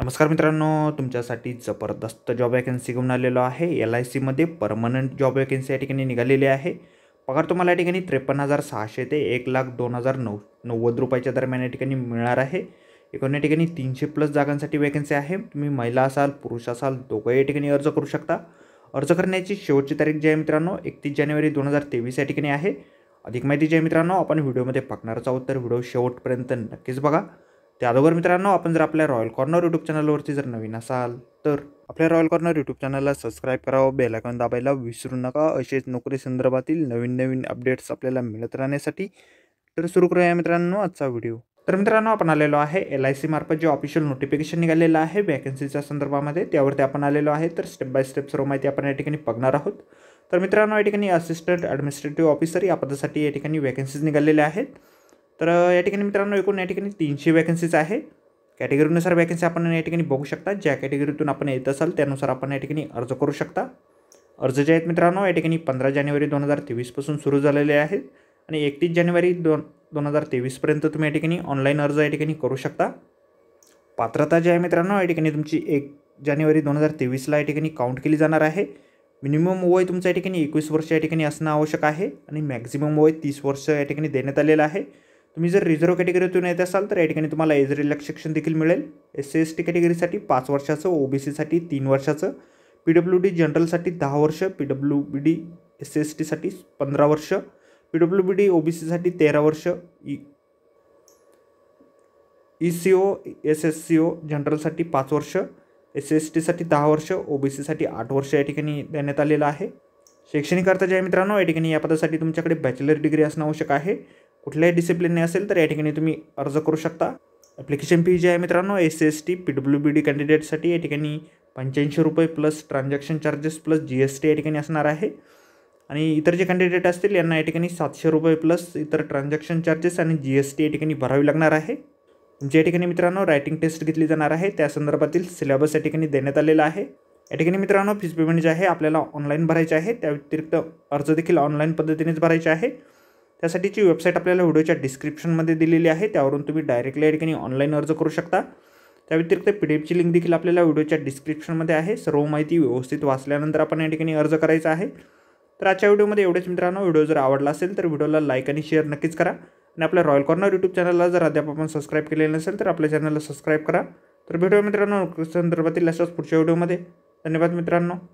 नमस्कार मित्रांनो तुमच्यासाठी जबरदस्त जॉब वॅकन्सी घेऊन आलेलो आहे एल आय सीमध्ये परमनंट जॉब वॅकन्सी या ठिकाणी निघालेली आहे पगार तुम्हाला या ठिकाणी त्रेपन्न हजार सहाशे ते एक लाख दोन हजार नऊ नव्वद रुपयाच्या दरम्यान या ठिकाणी मिळणार आहे एकूण या ठिकाणी तीनशे प्लस जागांसाठी वॅकन्सी आहे तुम्ही महिला असाल पुरुष असाल दोघं या ठिकाणी अर्ज करू शकता अर्ज करण्याची शेवटची तारीख जी आहे मित्रांनो एकतीस जानेवारी दोन हजार तेवीस या ठिकाणी आहे अधिक माहिती जी आहे मित्रांनो आपण व्हिडिओमध्ये पाकणारच आहोत तर व्हिडिओ शेवटपर्यंत नक्कीच बघा त्या मित्रांनो आपण जर आपल्या रॉयल कॉर्नर यूट्यूब चॅनलवरती जर नवीन असाल तर आपल्या रॉयल कॉर्नर यूट्यूब चॅनलला सबस्क्राईब करावं बेलायकॉन दाबायला विसरू नका असेच नोकरी संदर्भातील नवीन नवीन अपडेट्स आपल्याला मिळत राहण्यासाठी तर सुरू करूया मित्रांनो आजचा व्हिडिओ तर मित्रांनो आपण आलेलो आहे एल आय सी मार्फत जे ऑफिशियल नोटिफिकेशन निघालेलं आहे वॅकन्सीच्या संदर्भामध्ये त्यावरती आपण आलेलो आहे तर स्टेप बाय स्टेप सर्व माहिती आपण या ठिकाणी बघणार आहोत तर मित्रांनो या ठिकाणी असिस्टंट ॲडमिनिस्ट्रेटिव्ह ऑफिसर या पदासाठी या ठिकाणी वॅकन्सीज निघालेल्या आहेत तर या ठिकाणी मित्रांनो एकूण या ठिकाणी तीनशे वॅकन्सीज आहे कॅटेगरीनुसार वॅकन्सी आपण या ठिकाणी बघू शकता ज्या कॅटेगरीतून आपण येत असाल त्यानुसार आपण या ठिकाणी अर्ज करू शकता अर्ज जे आहेत मित्रांनो या ठिकाणी पंधरा जानेवारी दोन हजार तेवीसपासून सुरू झालेले आहेत आणि एकतीस जानेवारी दोन दोन हजार तेवीसपर्यंत तुम्ही या ठिकाणी ऑनलाईन अर्ज या ठिकाणी करू शकता पात्रता जी आहे मित्रांनो या ठिकाणी तुमची एक जानेवारी दोन हजार तेवीसला या ठिकाणी काउंट केली जाणार आहे मिनिमम वय तुमच्या या ठिकाणी एकवीस वर्ष या ठिकाणी असणं आवश्यक आहे आणि मॅक्झिमम वय तीस वर्ष या ठिकाणी देण्यात आलेलं आहे तुम्ही जर रिझर्व्ह कॅटेगरीतून येत असाल तर या ठिकाणी तुम्हाला एज रिलॅक्सेशन देखील मिळेल एस सी एस टी कॅटेगरीसाठी पाच वर्षाचं सीसाठी तीन वर्षाचं पी डब्ल्यू डी जनरलसाठी दहा वर्ष P W B D S C S टीसाठी पंधरा वर्ष पी डब्ल्यू बी डी सीसाठी तेरा वर्ष E C O S S C O जनरलसाठी पाच वर्ष एस एस टीसाठी दहा वर्ष सीसाठी आठ वर्ष या ठिकाणी देण्यात आलेलं आहे शैक्षणिक अर्थाच्या मित्रांनो या ठिकाणी या पदासाठी तुमच्याकडे बॅचलर डिग्री असणं आवश्यक आहे कुठल्याही डिसिप्लिनने असेल तर या ठिकाणी तुम्ही अर्ज करू शकता ॲप्लिकेशन फी जी आहे मित्रांनो S S T P W B D कॅन्डिडेटसाठी या ठिकाणी पंच्याऐंशी रुपये plus transaction charges plus G S T या ठिकाणी असणार आहे आणि इतर जे कॅन्डिडेट असतील यांना या ठिकाणी सातशे रुपये प्लस इतर ट्रान्झॅक्शन चार्जेस आणि जी एस टी या ठिकाणी भरावी लागणार आहे तुमच्या या ठिकाणी मित्रांनो रायटिंग टेस्ट घेतली जाणार आहे त्या संदर्भातील सिलेबस या ठिकाणी देण्यात आलेला आहे या ठिकाणी मित्रांनो फीज पेमेंट जे आहे आपल्याला ऑनलाईन भरायचे आहे त्या व्यतिरिक्त अर्ज देखील ऑनलाईन पद्धतीनेच भरायचे आहे त्यासाठीची वेबसाईट आपल्याला व्हिडिओच्या डिस्क्रिप्शनमध्ये दिलेली आहे त्यावरून तुम्ही डायरेक्टली या ठिकाणी ऑनलाईन अर्ज करू शकता त्या व्यतिरिक्त पी डी एफची लिंक देखील आपल्याला व्हिडिओच्या डिस्क्रिप्शनमध्ये आहे सर्व माहिती व्यवस्थित वाचल्यानंतर आपण या ठिकाणी अर्ज करायचा आहे तर आजच्या व्हिडिओमध्ये एवढेच मित्रांनो व्हिडिओ जर आवडला असेल तर व्हिडिओला लाईक आणि शेअर नक्कीच करा आणि आपल्या रॉयल कॉर्नर यूट्यूब चॅनलला जर अद्याप आपण सबस्क्राईब केलेलं नसेल तर आपल्या चॅनलला सबस्क्राईब करा तर भेटूया मित्रांनो संदर्भातील अशाच पुढच्या व्हिडिओमध्ये धन्यवाद मित्रांनो